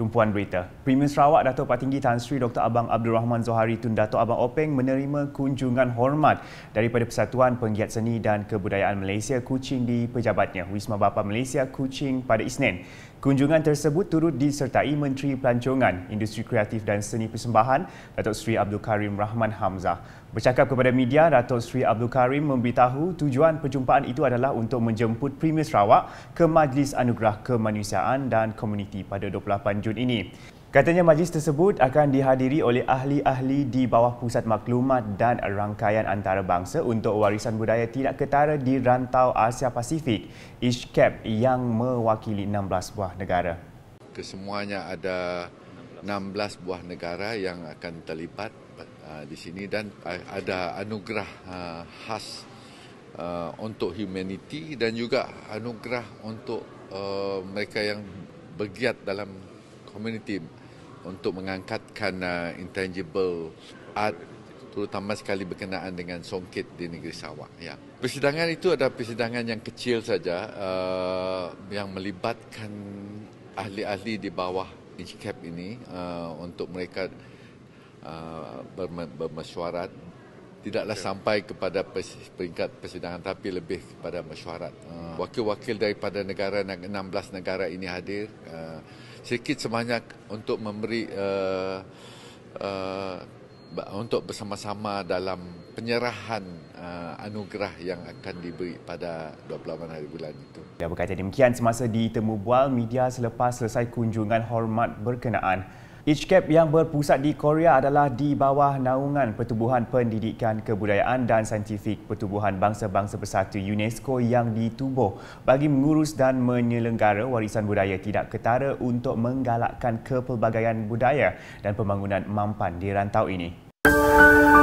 Tumpuan Berita. Premier Sarawak Dato' Patinggi Tan Sri Dr. Abang Abdul Rahman Zohari Tun Datuk Abang Openg menerima kunjungan hormat daripada Persatuan Penggiat Seni dan Kebudayaan Malaysia Kuching di pejabatnya Wisma Bapa Malaysia Kuching pada Isnin. Kunjungan tersebut turut disertai Menteri Pelancongan, Industri Kreatif dan Seni Persembahan Datuk Sri Abdul Karim Rahman Hamzah. Bercakap kepada media, Datuk Sri Abdul Karim memberitahu tujuan perjumpaan itu adalah untuk menjemput Premier Sarawak ke Majlis Anugerah Kemanusiaan dan Komuniti pada 28 Jun institut ini. Katanya majlis tersebut akan dihadiri oleh ahli-ahli di bawah Pusat Maklumat dan Rangkaian Antarabangsa untuk warisan budaya tidak ketara di rantau Asia Pasifik, ISCAP yang mewakili 16 buah negara. Kesemuanya ada 16 buah negara yang akan terlibat uh, di sini dan uh, ada anugerah uh, khas untuk humanity dan juga anugerah untuk mereka yang bergiat dalam community untuk mengangkatkan uh, intangible art terutama sekali berkenaan dengan songkit di negeri Sarawak ya. Persidangan itu adalah persidangan yang kecil saja uh, yang melibatkan ahli-ahli di bawah INCAP ini uh, untuk mereka uh, bermesyuarat tidaklah okay. Ya. sampai kepada peringkat persidangan tapi lebih kepada mesyuarat. wakil ya. hmm. wakil-wakil daripada negara 16 negara ini hadir uh, sedikit sebanyak untuk memberi uh, uh, untuk bersama-sama dalam penyerahan uh, anugerah yang akan diberi pada 28 hari bulan itu. Ya berkaitan demikian semasa di temubual media selepas selesai kunjungan hormat berkenaan Each yang berpusat di Korea adalah di bawah naungan Pertubuhan Pendidikan Kebudayaan dan Saintifik Pertubuhan Bangsa-Bangsa Bersatu UNESCO yang ditubuh bagi mengurus dan menyelenggara warisan budaya tidak ketara untuk menggalakkan kepelbagaian budaya dan pembangunan mampan di rantau ini. Musik